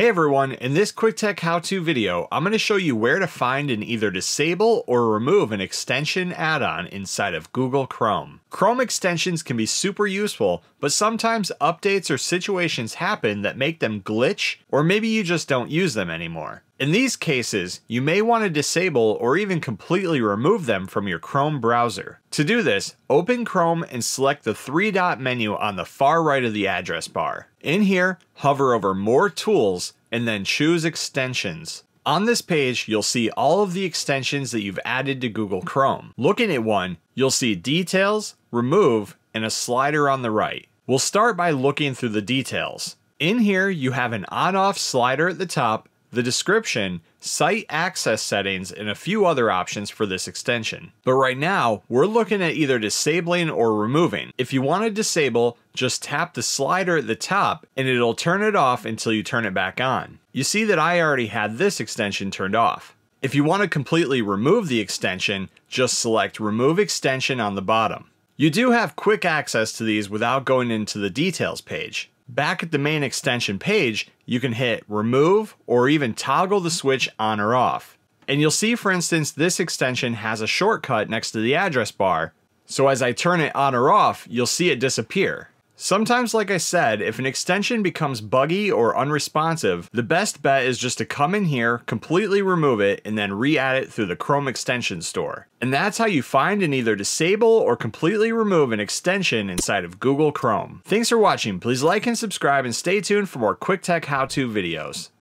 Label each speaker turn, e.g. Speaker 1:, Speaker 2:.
Speaker 1: Hey everyone, in this quick tech how-to video, I'm going to show you where to find and either disable or remove an extension add-on inside of Google Chrome. Chrome extensions can be super useful, but sometimes updates or situations happen that make them glitch, or maybe you just don't use them anymore. In these cases, you may want to disable or even completely remove them from your Chrome browser. To do this, open Chrome and select the three-dot menu on the far right of the address bar. In here, hover over More Tools, and then choose Extensions. On this page, you'll see all of the extensions that you've added to Google Chrome. Looking at one, you'll see Details, remove, and a slider on the right. We'll start by looking through the details. In here, you have an on-off slider at the top, the description, site access settings, and a few other options for this extension. But right now, we're looking at either disabling or removing. If you want to disable, just tap the slider at the top and it'll turn it off until you turn it back on. You see that I already had this extension turned off. If you want to completely remove the extension, just select Remove Extension on the bottom. You do have quick access to these without going into the details page. Back at the main extension page, you can hit remove or even toggle the switch on or off. And you'll see for instance this extension has a shortcut next to the address bar, so as I turn it on or off, you'll see it disappear. Sometimes, like I said, if an extension becomes buggy or unresponsive, the best bet is just to come in here, completely remove it, and then re-add it through the Chrome extension store. And that's how you find and either disable or completely remove an extension inside of Google Chrome. Thanks for watching, please like and subscribe and stay tuned for more quick tech how-to videos.